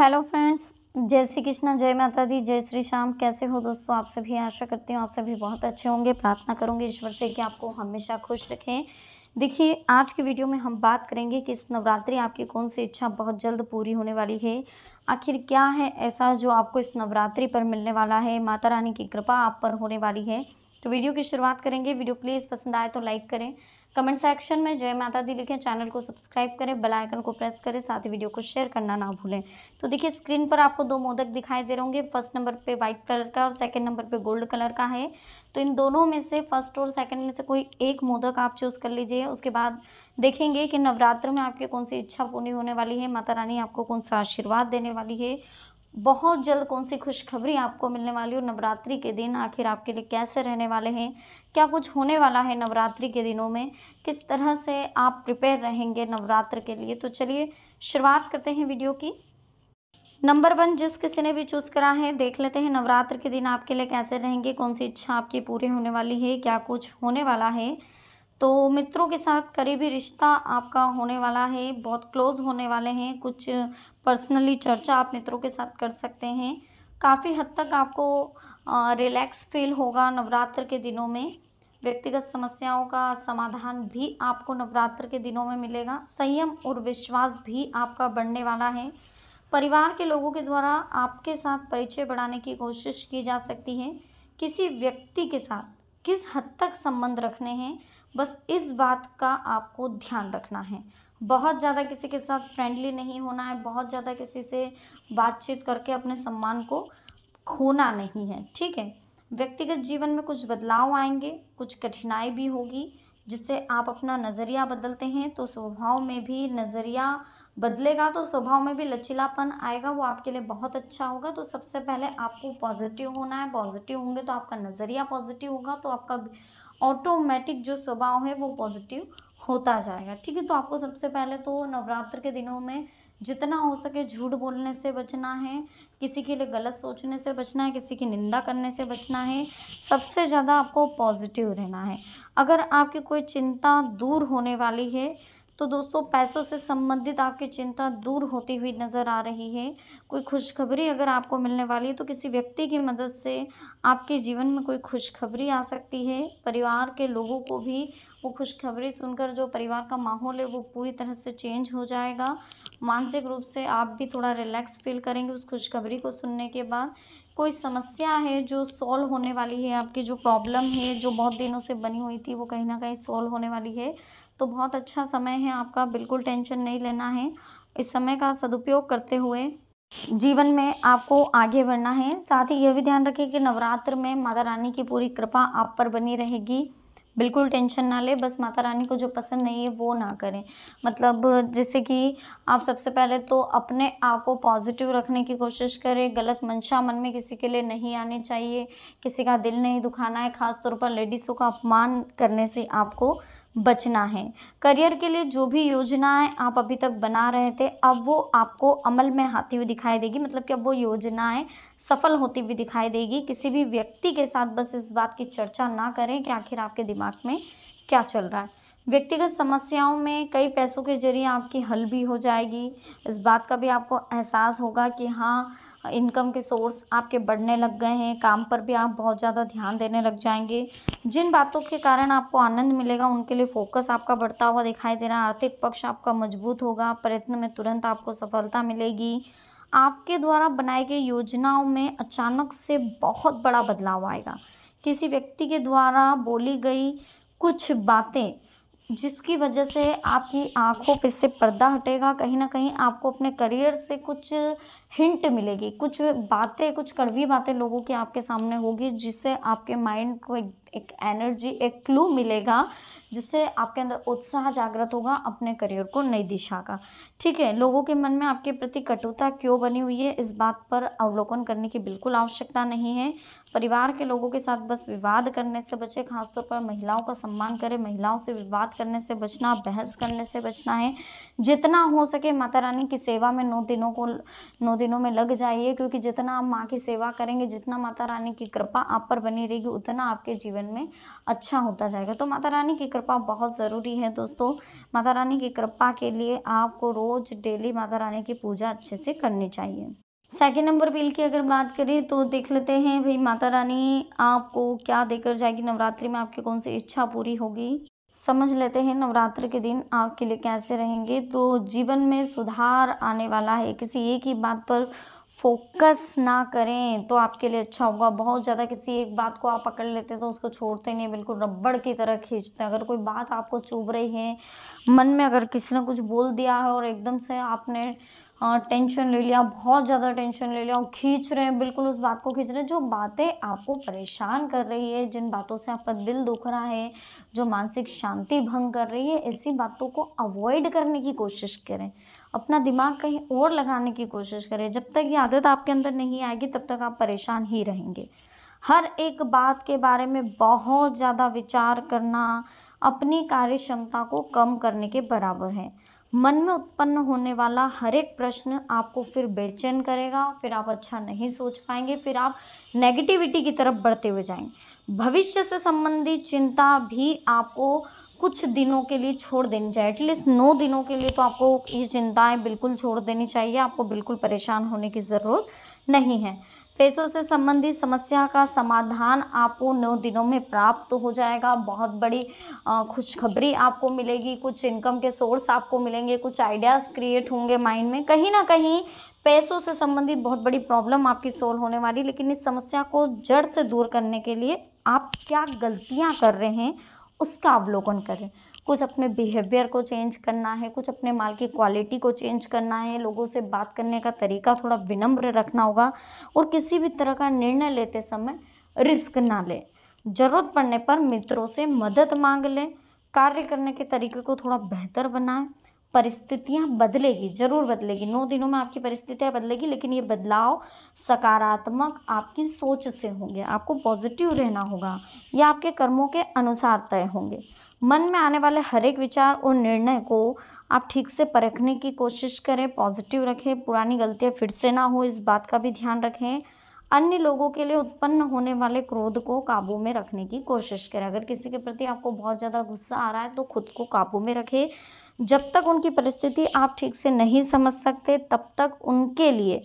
hello friends जय श्री कृष्णा जय माता दी जय श्री श्याम कैसे हो दोस्तों आप सभी आशा करती हूँ आप सभी बहुत अच्छे होंगे प्रार्थना करूँगी ईश्वर से कि आपको हमेशा खुश रखें देखिए आज की वीडियो में हम बात करेंगे कि इस नवरात्रि आपकी कौन सी इच्छा बहुत जल्द पूरी होने वाली है आखिर क्या है ऐसा जो आपको इस नवरात्रि पर मिलने वाला है माता रानी की कृपा आप पर होने वाली है तो वीडियो की शुरुआत करेंगे वीडियो प्लीज़ पसंद आए तो लाइक करें कमेंट सेक्शन में जय माता दी लिखें चैनल को सब्सक्राइब करें बेल आइकन को प्रेस करें साथ ही वीडियो को शेयर करना ना भूलें तो देखिए स्क्रीन पर आपको दो मोदक दिखाई दे रहे होंगे फर्स्ट नंबर पे व्हाइट कलर का और सेकंड नंबर पे गोल्ड कलर का है तो इन दोनों में से फर्स्ट और सेकंड में से कोई एक मोदक आप चूज़ कर लीजिए उसके बाद देखेंगे कि नवरात्र में आपकी कौन सी इच्छा पूरी होने वाली है माता रानी आपको कौन सा आशीर्वाद देने वाली है बहुत जल्द कौन सी खुशखबरी आपको मिलने वाली और नवरात्रि के दिन आखिर आपके लिए कैसे रहने वाले हैं क्या कुछ होने वाला है नवरात्रि के दिनों में किस तरह से आप प्रिपेयर रहेंगे नवरात्र के लिए तो चलिए शुरुआत करते हैं वीडियो की नंबर वन जिस किसी ने भी चूज़ करा है देख लेते हैं नवरात्र के दिन आपके लिए कैसे रहेंगे कौन सी इच्छा आपकी पूरी होने वाली है क्या कुछ होने वाला है तो मित्रों के साथ करीबी रिश्ता आपका होने वाला है बहुत क्लोज होने वाले हैं कुछ पर्सनली चर्चा आप मित्रों के साथ कर सकते हैं काफ़ी हद तक आपको रिलैक्स फील होगा नवरात्र के दिनों में व्यक्तिगत समस्याओं का समाधान भी आपको नवरात्र के दिनों में मिलेगा संयम और विश्वास भी आपका बढ़ने वाला है परिवार के लोगों के द्वारा आपके साथ परिचय बढ़ाने की कोशिश की जा सकती है किसी व्यक्ति के साथ किस हद तक संबंध रखने हैं बस इस बात का आपको ध्यान रखना है बहुत ज़्यादा किसी के साथ फ्रेंडली नहीं होना है बहुत ज़्यादा किसी से बातचीत करके अपने सम्मान को खोना नहीं है ठीक है व्यक्तिगत जीवन में कुछ बदलाव आएंगे कुछ कठिनाई भी होगी जिससे आप अपना नज़रिया बदलते हैं तो स्वभाव में भी नज़रिया बदलेगा तो स्वभाव में भी लचीलापन आएगा वो आपके लिए बहुत अच्छा होगा तो सबसे पहले आपको पॉजिटिव होना है पॉजिटिव होंगे तो आपका नज़रिया पॉजिटिव होगा तो आपका ऑटोमेटिक जो स्वभाव है वो पॉजिटिव होता जाएगा ठीक है तो आपको सबसे पहले तो नवरात्र के दिनों में जितना हो सके झूठ बोलने से बचना है किसी के लिए गलत सोचने से बचना है किसी की निंदा करने से बचना है सबसे ज़्यादा आपको पॉजिटिव रहना है अगर आपकी कोई चिंता दूर होने वाली है तो दोस्तों पैसों से संबंधित आपकी चिंता दूर होती हुई नज़र आ रही है कोई खुशखबरी अगर आपको मिलने वाली है तो किसी व्यक्ति की मदद से आपके जीवन में कोई खुशखबरी आ सकती है परिवार के लोगों को भी वो खुशखबरी सुनकर जो परिवार का माहौल है वो पूरी तरह से चेंज हो जाएगा मानसिक रूप से आप भी थोड़ा रिलैक्स फील करेंगे उस खुशखबरी को सुनने के बाद कोई समस्या है जो सॉल्व होने वाली है आपकी जो प्रॉब्लम है जो बहुत दिनों से बनी हुई थी वो कहीं ना कहीं सॉल्व होने वाली है तो बहुत अच्छा समय है आपका बिल्कुल टेंशन नहीं लेना है इस समय का सदुपयोग करते हुए जीवन में आपको आगे बढ़ना है साथ ही यह भी ध्यान रखें कि नवरात्र में माता रानी की पूरी कृपा आप पर बनी रहेगी बिल्कुल टेंशन ना ले बस माता रानी को जो पसंद नहीं है वो ना करें मतलब जैसे कि आप सबसे पहले तो अपने आप को पॉजिटिव रखने की कोशिश करें गलत मंशा मन में किसी के लिए नहीं आनी चाहिए किसी का दिल नहीं दुखाना है ख़ासतौर पर लेडीज़ों का अपमान करने से आपको बचना है करियर के लिए जो भी योजनाएं आप अभी तक बना रहे थे अब वो आपको अमल में आती हुई दिखाई देगी मतलब कि अब वो योजनाएं सफल होती हुई दिखाई देगी किसी भी व्यक्ति के साथ बस इस बात की चर्चा ना करें कि आखिर आपके दिमाग में क्या चल रहा है व्यक्तिगत समस्याओं में कई पैसों के ज़रिए आपकी हल भी हो जाएगी इस बात का भी आपको एहसास होगा कि हाँ इनकम के सोर्स आपके बढ़ने लग गए हैं काम पर भी आप बहुत ज़्यादा ध्यान देने लग जाएंगे जिन बातों के कारण आपको आनंद मिलेगा उनके लिए फोकस आपका बढ़ता हुआ दिखाई दे रहा है आर्थिक पक्ष आपका मजबूत होगा प्रयत्न में तुरंत आपको सफलता मिलेगी आपके द्वारा बनाई गई योजनाओं में अचानक से बहुत बड़ा बदलाव आएगा किसी व्यक्ति के द्वारा बोली गई कुछ बातें जिसकी वजह से आपकी आँखों पे से पर्दा हटेगा कहीं ना कहीं आपको अपने करियर से कुछ हिंट मिलेगी कुछ बातें कुछ कड़वी बातें लोगों की आपके सामने होगी जिससे आपके माइंड को एक एक एनर्जी एक क्लू मिलेगा जिससे आपके अंदर उत्साह जागृत होगा अपने करियर को नई दिशा का ठीक है लोगों के मन में आपके प्रति कटुता क्यों बनी हुई है इस बात पर अवलोकन करने की बिल्कुल आवश्यकता नहीं है परिवार के लोगों के साथ बस विवाद करने से बचे खासतौर पर महिलाओं का सम्मान करें महिलाओं से विवाद करने से बचना बहस करने से बचना है जितना हो सके माता रानी की सेवा में नौ दिनों को नौ दिनों में लग जाइए क्योंकि जितना आप माँ की सेवा करेंगे जितना माता रानी की कृपा आप पर बनी रहेगी उतना आपके जीवन जीवन में अच्छा होता जाएगा तो माता रानी की कृपा बहुत ज़रूरी है दोस्तों माता रानी की कृपा के लिए आपको रोज़ डेली माता रानी की पूजा अच्छे से करनी चाहिए सेकेंड नंबर बिल की अगर बात करें तो देख लेते हैं भाई माता रानी आपको क्या देकर जाएगी नवरात्रि में आपकी कौन सी इच्छा पूरी होगी समझ लेते हैं नवरात्र के दिन आपके लिए कैसे रहेंगे तो जीवन में सुधार आने वाला है किसी एक ही बात पर फोकस ना करें तो आपके लिए अच्छा होगा बहुत ज़्यादा किसी एक बात को आप पकड़ लेते हैं तो उसको छोड़ते नहीं बिल्कुल रबड़ की तरह खींचते हैं अगर कोई बात आपको चुभ रही है मन में अगर किसी ने कुछ बोल दिया है और एकदम से आपने हाँ, टेंशन ले लिया बहुत ज़्यादा टेंशन ले लिया और खींच रहे हैं बिल्कुल उस बात को खींच रहे हैं जो बातें आपको परेशान कर रही है जिन बातों से आपका दिल दुख रहा है जो मानसिक शांति भंग कर रही है ऐसी बातों को अवॉइड करने की कोशिश करें अपना दिमाग कहीं और लगाने की कोशिश करें जब तक ये आदत आपके अंदर नहीं आएगी तब तक आप परेशान ही रहेंगे हर एक बात के बारे में बहुत ज़्यादा विचार करना अपनी कार्य क्षमता को कम करने के बराबर है मन में उत्पन्न होने वाला हर एक प्रश्न आपको फिर बेचैन करेगा फिर आप अच्छा नहीं सोच पाएंगे फिर आप नेगेटिविटी की तरफ बढ़ते हुए जाएंगे भविष्य से संबंधित चिंता भी आपको कुछ दिनों के लिए छोड़ देनी चाहिए एटलीस्ट नौ दिनों के लिए तो आपको ये चिंताएं बिल्कुल छोड़ देनी चाहिए आपको बिल्कुल परेशान होने की ज़रूरत नहीं है पैसों से संबंधित समस्या का समाधान आपको नौ दिनों में प्राप्त हो जाएगा बहुत बड़ी खुशखबरी आपको मिलेगी कुछ इनकम के सोर्स आपको मिलेंगे कुछ आइडियाज़ क्रिएट होंगे माइंड में कहीं ना कहीं पैसों से संबंधित बहुत बड़ी प्रॉब्लम आपकी सोल्व होने वाली लेकिन इस समस्या को जड़ से दूर करने के लिए आप क्या गलतियाँ कर रहे हैं उसका अवलोकन करें कुछ अपने बिहेवियर को चेंज करना है कुछ अपने माल की क्वालिटी को चेंज करना है लोगों से बात करने का तरीका थोड़ा विनम्र रखना होगा और किसी भी तरह का निर्णय लेते समय रिस्क ना लें ज़रूरत पड़ने पर मित्रों से मदद मांग लें कार्य करने के तरीके को थोड़ा बेहतर बनाएं परिस्थितियां बदलेगी ज़रूर बदलेगी नौ दिनों में आपकी परिस्थितियां बदलेगी लेकिन ये बदलाव सकारात्मक आपकी सोच से होंगे आपको पॉजिटिव रहना होगा या आपके कर्मों के अनुसार तय होंगे मन में आने वाले हर एक विचार और निर्णय को आप ठीक से परखने की कोशिश करें पॉजिटिव रखें पुरानी गलतियाँ फिर से ना हो इस बात का भी ध्यान रखें अन्य लोगों के लिए उत्पन्न होने वाले क्रोध को काबू में रखने की कोशिश करें अगर किसी के प्रति आपको बहुत ज़्यादा गुस्सा आ रहा है तो खुद को काबू में रखें जब तक उनकी परिस्थिति आप ठीक से नहीं समझ सकते तब तक उनके लिए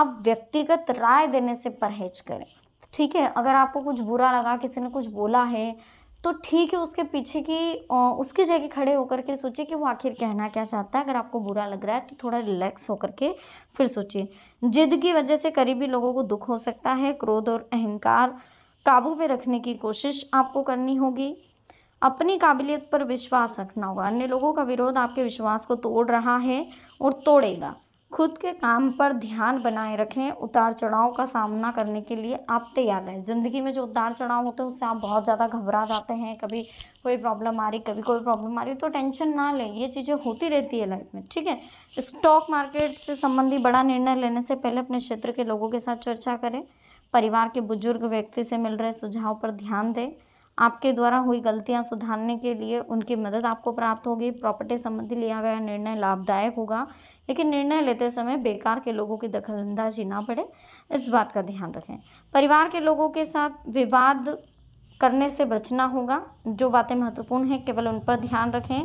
आप व्यक्तिगत राय देने से परहेज करें ठीक है अगर आपको कुछ बुरा लगा किसी ने कुछ बोला है तो ठीक है उसके पीछे की उसकी जगह खड़े होकर के सोचिए कि वो आखिर कहना क्या चाहता है अगर आपको बुरा लग रहा है तो थोड़ा रिलैक्स होकर के फिर सोचिए जिद की वजह से करीबी लोगों को दुख हो सकता है क्रोध और अहंकार काबू में रखने की कोशिश आपको करनी होगी अपनी काबिलियत पर विश्वास रखना होगा अन्य लोगों का विरोध आपके विश्वास को तोड़ रहा है और तोड़ेगा खुद के काम पर ध्यान बनाए रखें उतार चढ़ाव का सामना करने के लिए आप तैयार रहें ज़िंदगी में जो उतार चढ़ाव होते हैं उससे आप बहुत ज़्यादा घबरा जाते हैं कभी कोई प्रॉब्लम आ रही कभी कोई प्रॉब्लम आ रही तो टेंशन ना लें ये चीज़ें होती रहती है लाइफ में ठीक है स्टॉक मार्केट से संबंधी बड़ा निर्णय लेने से पहले अपने क्षेत्र के लोगों के साथ चर्चा करें परिवार के बुजुर्ग व्यक्ति से मिल रहे सुझाव पर ध्यान दें आपके द्वारा हुई गलतियां सुधारने के लिए उनकी मदद आपको प्राप्त होगी प्रॉपर्टी संबंधी लिया गया निर्णय लाभदायक होगा लेकिन निर्णय लेते समय बेकार के लोगों की दखलंदाजी ना पड़े इस बात का ध्यान रखें परिवार के लोगों के साथ विवाद करने से बचना होगा जो बातें महत्वपूर्ण हैं केवल उन पर ध्यान रखें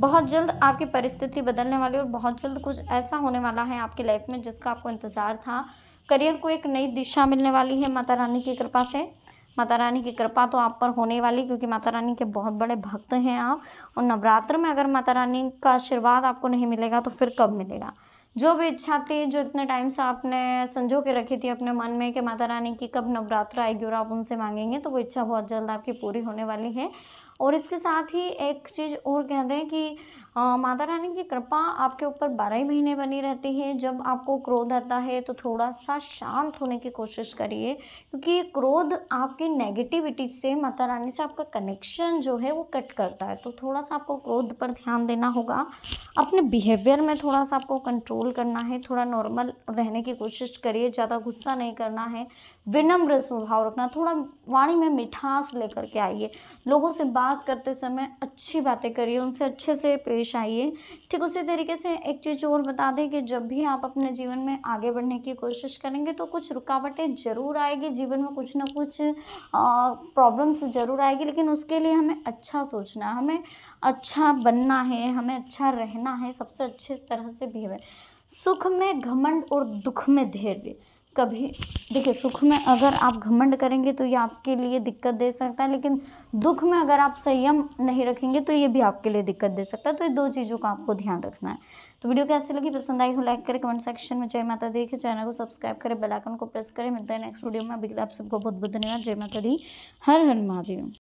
बहुत जल्द आपकी परिस्थिति बदलने वाली और बहुत जल्द कुछ ऐसा होने वाला है आपकी लाइफ में जिसका आपको इंतज़ार था करियर को एक नई दिशा मिलने वाली है माता रानी की कृपा से माता रानी की कृपा तो आप पर होने वाली क्योंकि माता रानी के बहुत बड़े भक्त हैं आप और नवरात्र में अगर माता रानी का आशीर्वाद आपको नहीं मिलेगा तो फिर कब मिलेगा जो भी इच्छा थी जो इतने टाइम से आपने संजो के रखी थी अपने मन में कि माता रानी की कब नवरात्र आएगी और आप उनसे मांगेंगे तो वो इच्छा बहुत जल्द आपकी पूरी होने वाली है और इसके साथ ही एक चीज़ और कह दें कि आ, माता रानी की कृपा आपके ऊपर बारह ही महीने बनी रहती है जब आपको क्रोध आता है तो थोड़ा सा शांत होने की कोशिश करिए क्योंकि क्रोध आपकी नेगेटिविटी से माता रानी से आपका कनेक्शन जो है वो कट करता है तो थोड़ा सा आपको क्रोध पर ध्यान देना होगा अपने बिहेवियर में थोड़ा सा आपको कंट्रोल करना है थोड़ा नॉर्मल रहने की कोशिश करिए ज़्यादा गुस्सा नहीं करना है विनम्र स्वभाव रखना थोड़ा वाणी में मिठास लेकर के आइए लोगों से बात बात करते समय अच्छी बातें करिए उनसे अच्छे से पेश आइए ठीक उसी तरीके से एक चीज़ और बता दें कि जब भी आप अपने जीवन में आगे बढ़ने की कोशिश करेंगे तो कुछ रुकावटें ज़रूर आएगी जीवन में कुछ ना कुछ प्रॉब्लम्स ज़रूर आएगी लेकिन उसके लिए हमें अच्छा सोचना है हमें अच्छा बनना है हमें अच्छा रहना है सबसे अच्छे तरह से बिहेवियर सुख में घमंड और दुख में धैर्य कभी देखिए सुख में अगर आप घमंड करेंगे तो ये आपके लिए दिक्कत दे सकता है लेकिन दुख में अगर आप संयम नहीं रखेंगे तो ये भी आपके लिए दिक्कत दे सकता है तो ये दो चीज़ों का आपको ध्यान रखना है तो वीडियो कैसी लगी पसंद आई हो लाइक करें कमेंट सेक्शन में जय माता दी के चैनल को सब्सक्राइब करें बेलाइकन को प्रेस करें मिलते हैं नेक्स्ट वीडियो में अभी आप सबको बहुत बहुत धन्यवाद जय माता दी हर हर महादेव